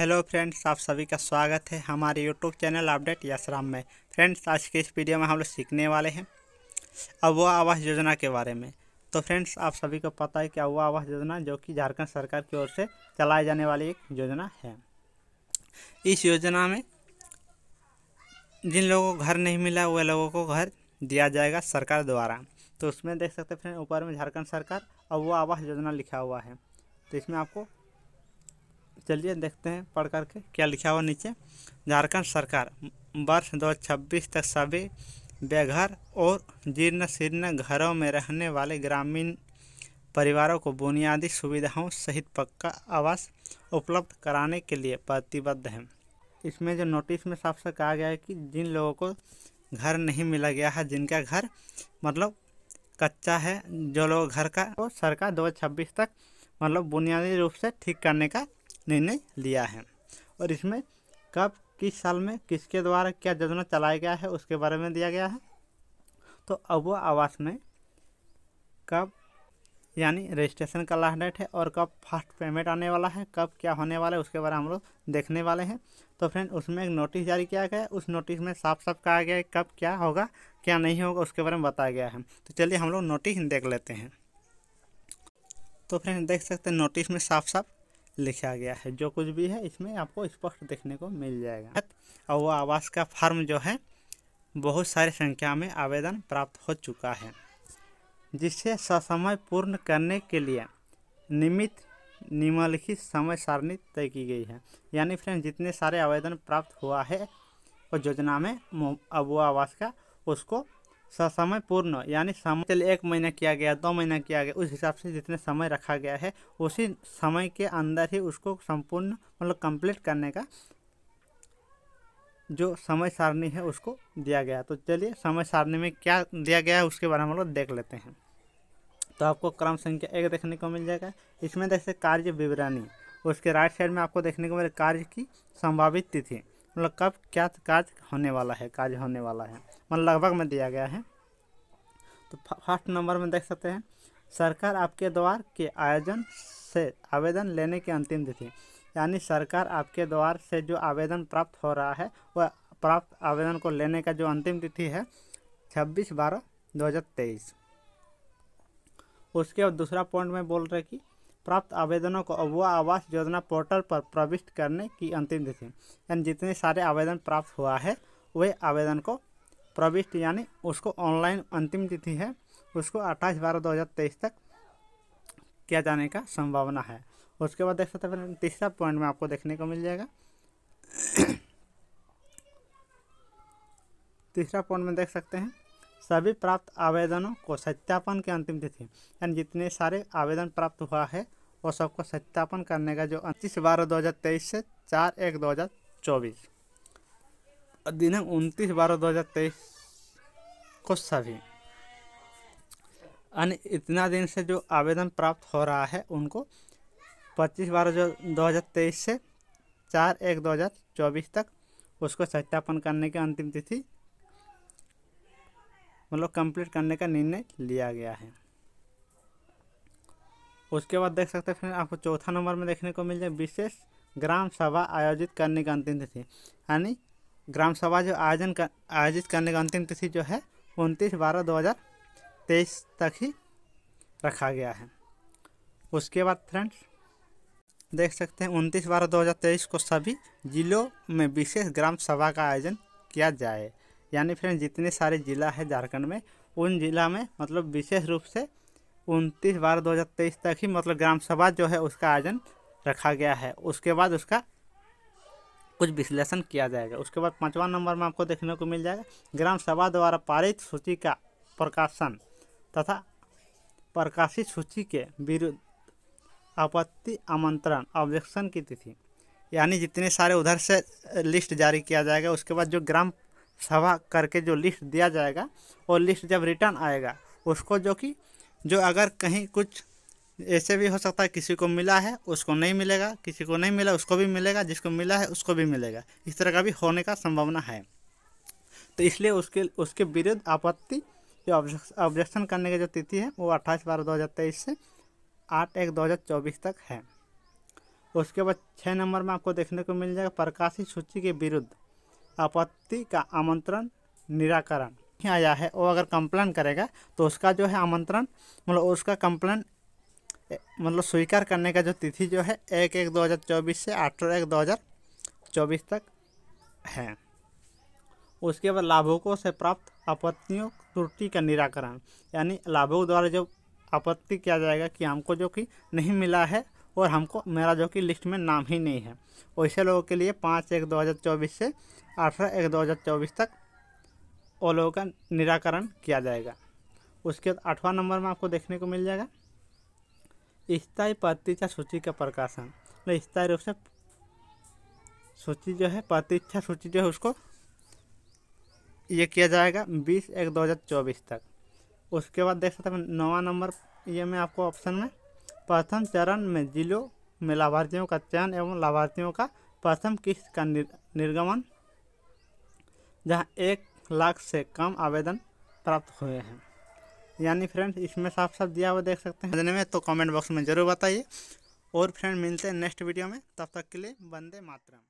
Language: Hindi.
हेलो फ्रेंड्स आप सभी का स्वागत है हमारे यूट्यूब चैनल अपडेट यशराम में फ्रेंड्स आज के इस वीडियो में हम लोग सीखने वाले हैं अबुआ आवास योजना के बारे में तो फ्रेंड्स आप सभी को पता है कि अबुआ आवास योजना जो कि झारखंड सरकार की ओर से चलाई जाने वाली एक योजना है इस योजना में जिन लोगों को घर नहीं मिला वह लोगों को घर दिया जाएगा सरकार द्वारा तो उसमें देख सकते हैं फ्रेंड ऊपर में झारखंड सरकार अबुआ आवास योजना लिखा हुआ है तो इसमें आपको चलिए देखते हैं पढ़ करके क्या लिखा हुआ नीचे झारखंड सरकार वर्ष छब्बीस तक सभी बेघर और जीर्ण शीर्ण घरों में रहने वाले ग्रामीण परिवारों को बुनियादी सुविधाओं सहित पक्का आवास उपलब्ध कराने के लिए प्रतिबद्ध है इसमें जो नोटिस में साफ साफ कहा गया है कि जिन लोगों को घर नहीं मिला गया है जिनका घर मतलब कच्चा है जो लोग घर का वो सरकार दो तक मतलब बुनियादी रूप से ठीक करने का निर्णय लिया है और इसमें कब किस साल में किसके द्वारा क्या योजना चलाया गया है उसके बारे में दिया गया है तो अब वो आवास में कब यानी रजिस्ट्रेशन का लास्ट डेट है और कब फर्स्ट पेमेंट आने वाला है कब क्या होने वाला है उसके बारे में हम लोग देखने वाले हैं तो फ्रेंड उसमें एक नोटिस जारी किया गया है उस नोटिस में साफ साफ कहा गया है कब क्या होगा क्या नहीं होगा उसके बारे में बताया गया है तो चलिए हम लोग नोटिस देख लेते हैं तो फ्रेंड देख सकते हैं नोटिस में साफ साफ लिखा गया है जो कुछ भी है इसमें आपको स्पष्ट देखने को मिल जाएगा और वो आवास का फॉर्म जो है बहुत सारी संख्या में आवेदन प्राप्त हो चुका है जिसे ससमय पूर्ण करने के लिए निमित निम्नलिखित समय सारणी तय की गई है यानी फ्रेंड जितने सारे आवेदन प्राप्त हुआ है और योजना में वो आवास का उसको ससमय पूर्ण यानी समय चलिए एक महीना किया गया दो महीना किया गया उस हिसाब से जितने समय रखा गया है उसी समय के अंदर ही उसको संपूर्ण मतलब कंप्लीट करने का जो समय सारणी है उसको दिया गया तो चलिए समय सारणी में क्या दिया गया है उसके बारे में हम लोग देख लेते हैं तो आपको क्रम संख्या एक देखने को मिल जाएगा इसमें जैसे कार्य विवरणी उसके राइट साइड में आपको देखने को मिले कार्य की संभावित तिथि मतलब कब क्या कार्य होने वाला है कार्य होने वाला है मतलब लगभग में दिया गया है तो फर्स्ट नंबर में देख सकते हैं सरकार आपके द्वार के आयोजन से आवेदन लेने की अंतिम तिथि यानी सरकार आपके द्वार से जो आवेदन प्राप्त हो रहा है वह प्राप्त आवेदन को लेने का जो अंतिम तिथि है छब्बीस बारह दो हज़ार तेईस उसके बाद दूसरा पॉइंट में बोल रहे कि प्राप्त आवेदनों को अबुआ आवास योजना पोर्टल पर प्रविष्ट करने की अंतिम तिथि यानी जितने सारे आवेदन प्राप्त हुआ है वे आवेदन को प्रविष्ट यानी उसको ऑनलाइन अंतिम तिथि है उसको अट्ठाईस बारह दो हज़ार तेईस तक किया जाने का संभावना है उसके बाद देख सकते हैं तीसरा पॉइंट में आपको देखने को मिल जाएगा तीसरा पॉइंट में देख सकते हैं सभी प्राप्त आवेदनों को सत्यापन की अंतिम तिथि यानी जितने सारे आवेदन प्राप्त हुआ है वो सबको सत्यापन करने का जो पच्चीस बारह दो हज़ार तेईस से चार एक दो हज़ार चौबीस दिनांक उनतीस बारह दो हज़ार तेईस को सभी अन्य इतना दिन से जो आवेदन प्राप्त हो रहा है उनको पच्चीस बारह जो दो हज़ार तेईस से चार एक दो हज़ार चौबीस तक उसको सत्यापन करने की अंतिम तिथि मतलब कंप्लीट करने का निर्णय लिया गया है उसके बाद देख सकते हैं फिर आपको चौथा नंबर में देखने को मिल जाए विशेष ग्राम सभा आयोजित करने की अंतिम तिथि यानी ग्राम सभा जो आयोजन कर आयोजित करने का अंतिम तिथि जो है उनतीस बारह दो हज़ार तेईस तक ही रखा गया है उसके बाद फ्रेंड्स देख सकते हैं उनतीस बारह दो हज़ार तेईस को सभी जिलों में विशेष ग्राम सभा का आयोजन किया जाए यानी फ्रेंड्स जितने सारे ज़िला है झारखंड में उन ज़िला में मतलब विशेष रूप से उनतीस बारह दो हज़ार तेईस तक ही मतलब ग्राम सभा जो है उसका आयोजन रखा गया है उसके बाद उसका कुछ विश्लेषण किया जाएगा उसके बाद पाँचवा नंबर में आपको देखने को मिल जाएगा ग्राम सभा द्वारा पारित सूची का प्रकाशन तथा प्रकाशित सूची के विरुद्ध आपत्ति आमंत्रण ऑब्जेक्शन की तिथि यानी जितने सारे उधर से लिस्ट जारी किया जाएगा उसके बाद जो ग्राम सभा करके जो लिस्ट दिया जाएगा और लिस्ट जब रिटर्न आएगा उसको जो कि जो अगर कहीं कुछ ऐसे भी हो सकता है किसी को मिला है उसको नहीं मिलेगा किसी को नहीं मिला उसको भी मिलेगा जिसको मिला है उसको भी मिलेगा इस तरह का भी होने का संभावना है तो इसलिए उसके उसके विरुद्ध आपत्ति जो ऑब्जेक्शन करने की जो तिथि है वो अट्ठाईस बारह दो हज़ार तेईस से आठ एक दो हज़ार चौबीस तक है उसके बाद छः नंबर में आपको देखने को मिल जाएगा प्रकाशित सूची के विरुद्ध आपत्ति का आमंत्रण निराकरण आया है वो अगर कंप्लेन करेगा तो उसका जो है आमंत्रण मतलब उसका कंप्लेन मतलब स्वीकार करने का जो तिथि जो है एक एक 2024 से अठारह एक 2024 तक है उसके बाद लाभुकों से प्राप्त आपत्तियों त्रुटि का निराकरण यानी लाभुक द्वारा जो आपत्ति किया जाएगा कि हमको जो कि नहीं मिला है और हमको मेरा जो कि लिस्ट में नाम ही नहीं है वैसे लोगों के लिए पाँच एक 2024 से अठारह एक 2024 तक वो लोगों का निराकरण किया जाएगा उसके बाद आठवां नंबर में आपको देखने को मिल जाएगा स्थायी प्रतीक्षा सूची का प्रकाशन मतलब स्थायी रूप से सूची जो है प्रतीक्षा सूची जो है उसको ये किया जाएगा बीस एक दो हज़ार चौबीस तक उसके बाद देख सकते हैं नवा नंबर ये में आपको ऑप्शन में प्रथम चरण में जिलों में लाभार्थियों का चयन एवं लाभार्थियों का प्रथम किस्त का निर, निर्गमन जहां एक लाख से कम आवेदन प्राप्त हुए हैं यानी फ्रेंड इसमें साफ साफ दिया हुआ देख सकते हैं में तो कमेंट बॉक्स में ज़रूर बताइए और फ्रेंड मिलते हैं नेक्स्ट वीडियो में तब तक के लिए बंदे मातरम